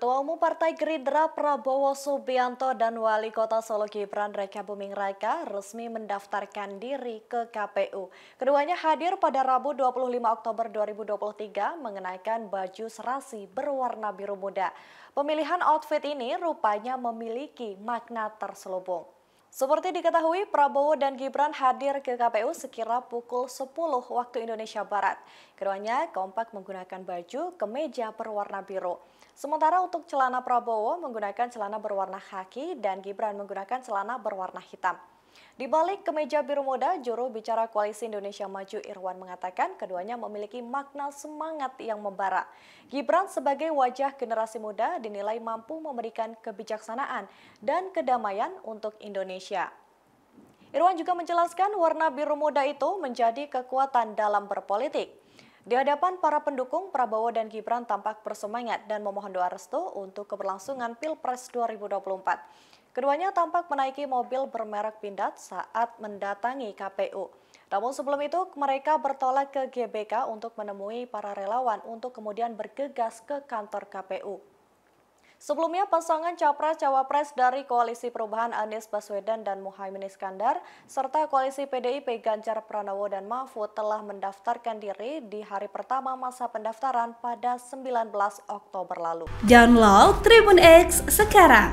Ketua Umum Partai Gerindra Prabowo Subianto dan Wali Kota Solo Gibran Raka Buming Raka resmi mendaftarkan diri ke KPU. Keduanya hadir pada Rabu 25 Oktober 2023 mengenakan baju serasi berwarna biru muda. Pemilihan outfit ini rupanya memiliki makna terselubung. Seperti diketahui, Prabowo dan Gibran hadir ke KPU sekira pukul 10 waktu Indonesia Barat. Keduanya kompak menggunakan baju kemeja berwarna biru. Sementara untuk celana Prabowo menggunakan celana berwarna khaki dan Gibran menggunakan celana berwarna hitam. Di balik kemeja biru muda, juru bicara Koalisi Indonesia Maju Irwan mengatakan keduanya memiliki makna semangat yang membara. Gibran sebagai wajah generasi muda dinilai mampu memberikan kebijaksanaan dan kedamaian untuk Indonesia. Irwan juga menjelaskan warna biru muda itu menjadi kekuatan dalam berpolitik. Di hadapan para pendukung, Prabowo dan Gibran tampak bersemangat dan memohon doa restu untuk keberlangsungan Pilpres 2024. Keduanya tampak menaiki mobil bermerek Pindad saat mendatangi KPU. Namun sebelum itu mereka bertolak ke GBK untuk menemui para relawan untuk kemudian bergegas ke kantor KPU. Sebelumnya pasangan Capres-Cawapres dari Koalisi Perubahan Anies Baswedan dan Muhaymin Iskandar serta Koalisi PDIP Ganjar Pranowo dan Mahfud telah mendaftarkan diri di hari pertama masa pendaftaran pada 19 Oktober lalu. Download Tribun X sekarang